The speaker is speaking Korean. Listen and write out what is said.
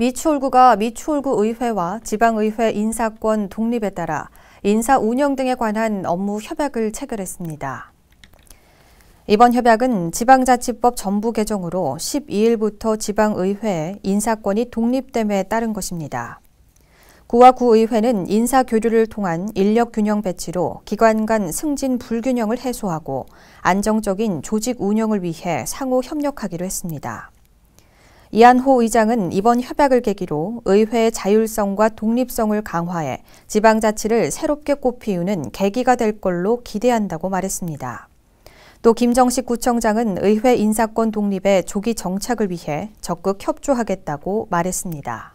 미추홀구가 미추홀구 의회와 지방의회 인사권 독립에 따라 인사 운영 등에 관한 업무 협약을 체결했습니다. 이번 협약은 지방자치법 전부 개정으로 12일부터 지방의회 인사권이 독립됨에 따른 것입니다. 구와 구의회는 인사교류를 통한 인력균형 배치로 기관 간 승진 불균형을 해소하고 안정적인 조직 운영을 위해 상호 협력하기로 했습니다. 이한호 의장은 이번 협약을 계기로 의회의 자율성과 독립성을 강화해 지방자치를 새롭게 꽃피우는 계기가 될 걸로 기대한다고 말했습니다. 또 김정식 구청장은 의회 인사권 독립의 조기 정착을 위해 적극 협조하겠다고 말했습니다.